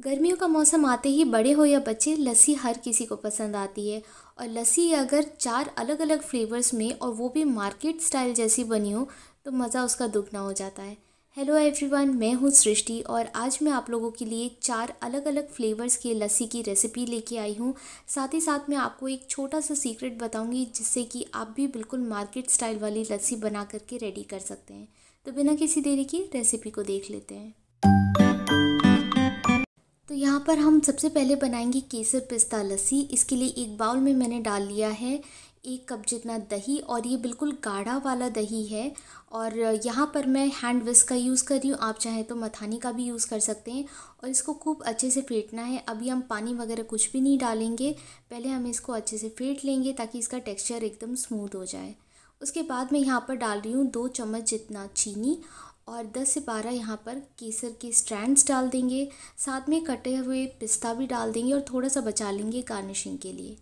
गर्मियों का मौसम आते ही बड़े हो या बच्चे लस्सी हर किसी को पसंद आती है और लस्सी अगर चार अलग अलग फ्लेवर्स में और वो भी मार्केट स्टाइल जैसी बनी हो तो मज़ा उसका दुगना हो जाता है हेलो एवरीवन मैं हूँ सृष्टि और आज मैं आप लोगों के लिए चार अलग अलग फ्लेवर्स के लस्सी की रेसिपी लेके आई हूँ साथ ही साथ मैं आपको एक छोटा सा सीक्रेट बताऊँगी जिससे कि आप भी बिल्कुल मार्केट स्टाइल वाली लस्सी बना करके रेडी कर सकते हैं तो बिना किसी देरी की रेसिपी को देख लेते हैं तो यहाँ पर हम सबसे पहले बनाएंगे केसर पिस्ता लस्सी इसके लिए एक बाउल में मैंने डाल लिया है एक कप जितना दही और ये बिल्कुल गाढ़ा वाला दही है और यहाँ पर मैं हैंड विस्क का यूज़ कर रही हूँ आप चाहें तो मथानी का भी यूज़ कर सकते हैं और इसको खूब अच्छे से फेंटना है अभी हम पानी वगैरह कुछ भी नहीं डालेंगे पहले हम इसको अच्छे से फेंट लेंगे ताकि इसका टेक्स्चर एकदम स्मूथ हो जाए उसके बाद मैं यहाँ पर डाल रही हूँ दो चम्मच जितना चीनी और 10 से 12 यहाँ पर केसर के स्ट्रैंड्स डाल देंगे साथ में कटे हुए पिस्ता भी डाल देंगे और थोड़ा सा बचा लेंगे गार्निशिंग के लिए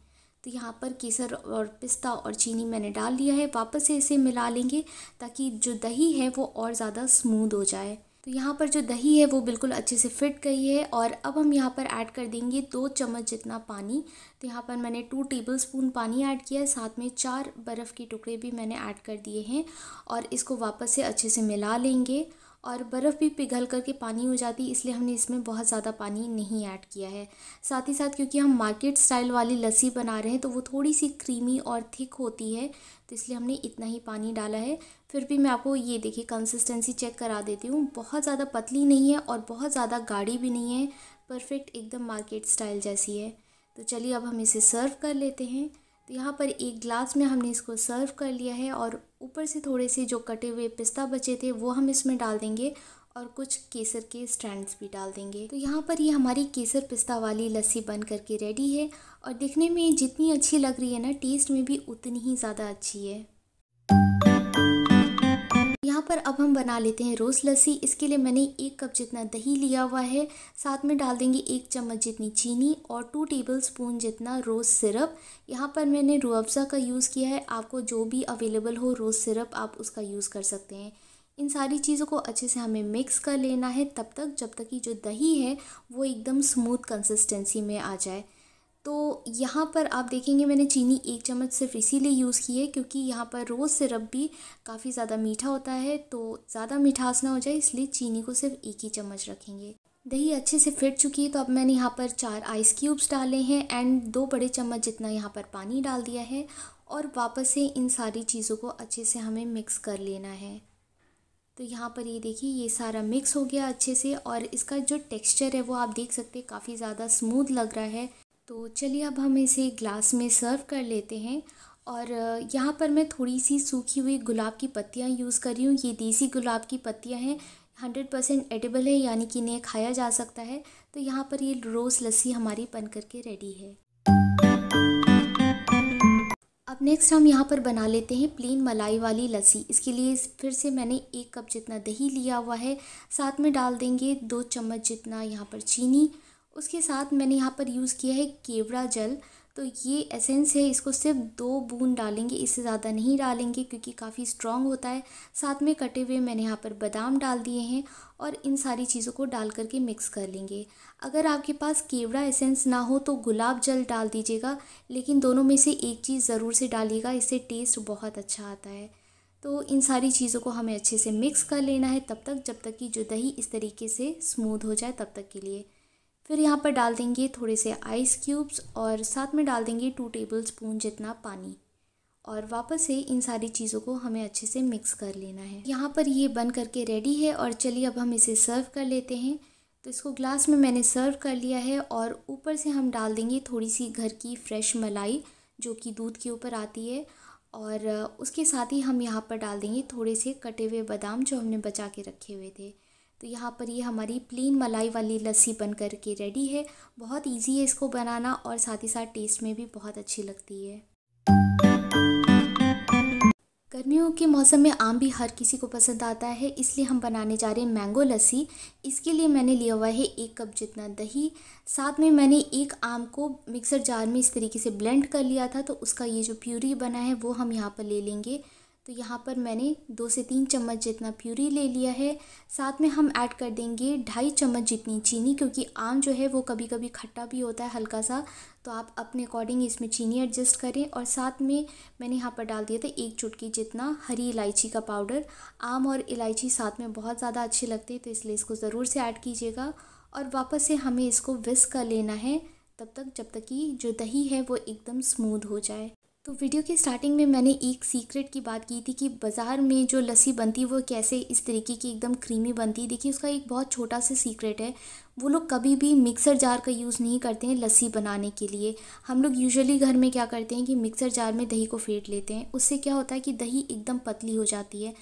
तो यहाँ पर केसर और पिस्ता और चीनी मैंने डाल लिया है वापस से इसे मिला लेंगे ताकि जो दही है वो और ज़्यादा स्मूद हो जाए तो यहाँ पर जो दही है वो बिल्कुल अच्छे से फिट गई है और अब हम यहाँ पर ऐड कर देंगे दो चम्मच जितना पानी तो यहाँ पर मैंने टू टेबल स्पून पानी ऐड किया है साथ में चार बर्फ़ के टुकड़े भी मैंने ऐड कर दिए हैं और इसको वापस से अच्छे से मिला लेंगे और बर्फ़ भी पिघल करके पानी हो जाती इसलिए हमने इसमें बहुत ज़्यादा पानी नहीं ऐड किया है साथ ही साथ क्योंकि हम मार्केट स्टाइल वाली लस्सी बना रहे हैं तो वो थोड़ी सी क्रीमी और थिक होती है तो इसलिए हमने इतना ही पानी डाला है फिर भी मैं आपको ये देखिए कंसिस्टेंसी चेक करा देती हूँ बहुत ज़्यादा पतली नहीं है और बहुत ज़्यादा गाढ़ी भी नहीं है परफेक्ट एकदम मार्केट स्टाइल जैसी है तो चलिए अब हम इसे सर्व कर लेते हैं तो यहाँ पर एक ग्लास में हमने इसको सर्व कर लिया है और ऊपर से थोड़े से जो कटे हुए पिस्ता बचे थे वो हम इसमें डाल देंगे और कुछ केसर के स्ट्रैंड्स भी डाल देंगे तो यहाँ पर ये हमारी केसर पिस्ता वाली लस्सी बन करके रेडी है और दिखने में जितनी अच्छी लग रही है ना टेस्ट में भी उतनी ही ज़्यादा अच्छी है पर अब हम बना लेते हैं रोज़ लस्सी इसके लिए मैंने एक कप जितना दही लिया हुआ है साथ में डाल देंगे एक चम्मच जितनी चीनी और टू टेबल स्पून जितना रोज़ सिरप यहाँ पर मैंने रूअफ़ज़ा का यूज़ किया है आपको जो भी अवेलेबल हो रोज़ सिरप आप उसका यूज़ कर सकते हैं इन सारी चीज़ों को अच्छे से हमें मिक्स कर लेना है तब तक जब तक कि जो दही है वो एकदम स्मूथ कंसिस्टेंसी में आ जाए तो यहाँ पर आप देखेंगे मैंने चीनी एक चम्मच सिर्फ इसीलिए यूज़ की है क्योंकि यहाँ पर रोज़ सिरप भी काफ़ी ज़्यादा मीठा होता है तो ज़्यादा मिठास ना हो जाए इसलिए चीनी को सिर्फ एक ही चम्मच रखेंगे दही अच्छे से फिट चुकी है तो अब मैंने यहाँ पर चार आइस क्यूब्स डाले हैं एंड दो बड़े चम्मच जितना यहाँ पर पानी डाल दिया है और वापस से इन सारी चीज़ों को अच्छे से हमें मिक्स कर लेना है तो यहाँ पर ये देखिए ये सारा मिक्स हो गया अच्छे से और इसका जो टेक्सचर है वो आप देख सकते हैं काफ़ी ज़्यादा स्मूथ लग रहा है तो चलिए अब हम इसे ग्लास में सर्व कर लेते हैं और यहाँ पर मैं थोड़ी सी सूखी हुई गुलाब की पत्तियाँ यूज़ कर रही हूँ ये देसी गुलाब की पत्तियाँ हैं हंड्रेड परसेंट एडिबल है यानी कि इन्हें खाया जा सकता है तो यहाँ पर ये रोज़ लस्सी हमारी बन करके रेडी है अब नेक्स्ट हम यहाँ पर बना लेते हैं प्लेन मलाई वाली लस्सी इसके लिए फिर से मैंने एक कप जितना दही लिया हुआ है साथ में डाल देंगे दो चम्मच जितना यहाँ पर चीनी उसके साथ मैंने यहाँ पर यूज़ किया है केवड़ा जल तो ये एसेंस है इसको सिर्फ दो बूंद डालेंगे इससे ज़्यादा नहीं डालेंगे क्योंकि काफ़ी स्ट्रॉन्ग होता है साथ में कटे हुए मैंने यहाँ पर बादाम डाल दिए हैं और इन सारी चीज़ों को डाल करके मिक्स कर लेंगे अगर आपके पास केवड़ा एसेंस ना हो तो गुलाब जल डाल दीजिएगा लेकिन दोनों में से एक चीज़ ज़रूर से डालिएगा इससे टेस्ट बहुत अच्छा आता है तो इन सारी चीज़ों को हमें अच्छे से मिक्स कर लेना है तब तक जब तक कि जो दही इस तरीके से स्मूथ हो जाए तब तक के लिए फिर यहाँ पर डाल देंगे थोड़े से आइस क्यूब्स और साथ में डाल देंगे टू टेबल स्पून जितना पानी और वापस से इन सारी चीज़ों को हमें अच्छे से मिक्स कर लेना है यहाँ पर ये बन करके रेडी है और चलिए अब हम इसे सर्व कर लेते हैं तो इसको ग्लास में मैंने सर्व कर लिया है और ऊपर से हम डाल देंगे थोड़ी सी घर की फ्रेश मलाई जो कि दूध के ऊपर आती है और उसके साथ ही हम यहाँ पर डाल देंगे थोड़े से कटे हुए बादाम जो हमने बचा के रखे हुए थे तो यहाँ पर ये हमारी प्लेन मलाई वाली लस्सी बन कर के रेडी है बहुत इजी है इसको बनाना और साथ ही साथ टेस्ट में भी बहुत अच्छी लगती है गर्मियों के मौसम में आम भी हर किसी को पसंद आता है इसलिए हम बनाने जा रहे हैं मैंगो लस्सी इसके लिए मैंने लिया हुआ है एक कप जितना दही साथ में मैंने एक आम को मिक्सर जार में इस तरीके से ब्लेंड कर लिया था तो उसका ये जो प्यूरी बना है वो हम यहाँ पर ले लेंगे तो यहाँ पर मैंने दो से तीन चम्मच जितना प्यूरी ले लिया है साथ में हम ऐड कर देंगे ढाई चम्मच जितनी चीनी क्योंकि आम जो है वो कभी कभी खट्टा भी होता है हल्का सा तो आप अपने अकॉर्डिंग इसमें चीनी एडजस्ट करें और साथ में मैंने यहाँ पर डाल दिया था एक चुटकी जितना हरी इलायची का पाउडर आम और इलायची साथ में बहुत ज़्यादा अच्छे लगते हैं तो इसलिए इसको ज़रूर से ऐड कीजिएगा और वापस से हमें इसको विस्क कर लेना है तब तक जब तक कि जो दही है वो एकदम स्मूद हो जाए तो वीडियो के स्टार्टिंग में मैंने एक सीक्रेट की बात की थी कि बाज़ार में जो लस्सी बनती है वो कैसे इस तरीके की एकदम क्रीमी बनती है देखिए उसका एक बहुत छोटा सा सीक्रेट है वो लोग कभी भी मिक्सर जार का यूज़ नहीं करते हैं लस्सी बनाने के लिए हम लोग यूजुअली घर में क्या करते हैं कि मिक्सर जार में दही को फेंट लेते हैं उससे क्या होता है कि दही एकदम पतली हो जाती है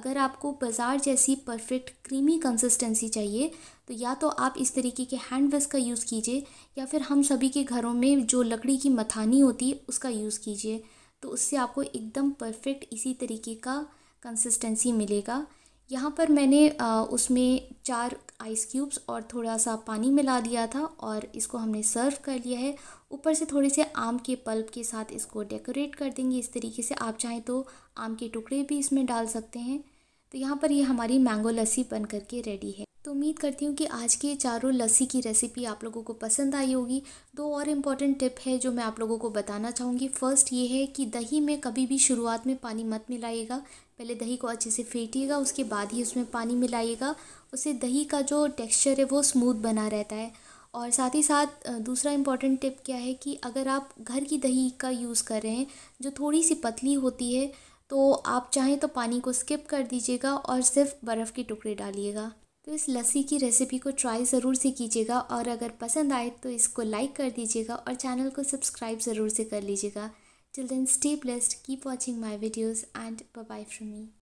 अगर आपको बाज़ार जैसी परफेक्ट क्रीमी कंसिस्टेंसी चाहिए तो या तो आप इस तरीके के हैंड वेस का यूज़ कीजिए या फिर हम सभी के घरों में जो लकड़ी की मथानी होती है उसका यूज़ कीजिए तो उससे आपको एकदम परफेक्ट इसी तरीके का कंसिस्टेंसी मिलेगा यहाँ पर मैंने उसमें चार आइस क्यूब्स और थोड़ा सा पानी मिला दिया था और इसको हमने सर्व कर लिया है ऊपर से थोड़े से आम के पल्प के साथ इसको डेकोरेट कर देंगे इस तरीके से आप चाहें तो आम के टुकड़े भी इसमें डाल सकते हैं तो यहाँ पर ये यह हमारी मैंगो लस्सी बन करके रेडी है तो उम्मीद करती हूँ कि आज की चारों लस्सी की रेसिपी आप लोगों को पसंद आई होगी दो और इम्पॉर्टेंट टिप है जो मैं आप लोगों को बताना चाहूँगी फर्स्ट ये है कि दही में कभी भी शुरुआत में पानी मत मिलाइएगा पहले दही को अच्छे से फेंटिएगा उसके बाद ही उसमें पानी मिलाइएगा उससे दही का जो टेक्स्चर है वो स्मूथ बना रहता है और साथ ही साथ दूसरा इम्पॉर्टेंट टिप क्या है कि अगर आप घर की दही का यूज़ कर रहे हैं जो थोड़ी सी पतली होती है तो आप चाहें तो पानी को स्किप कर दीजिएगा और सिर्फ बर्फ़ के टुकड़े डालिएगा तो इस लस्सी की रेसिपी को ट्राई ज़रूर से कीजिएगा और अगर पसंद आए तो इसको लाइक कर दीजिएगा और चैनल को सब्सक्राइब ज़रूर से कर लीजिएगा then stay blessed keep watching my videos and bye from me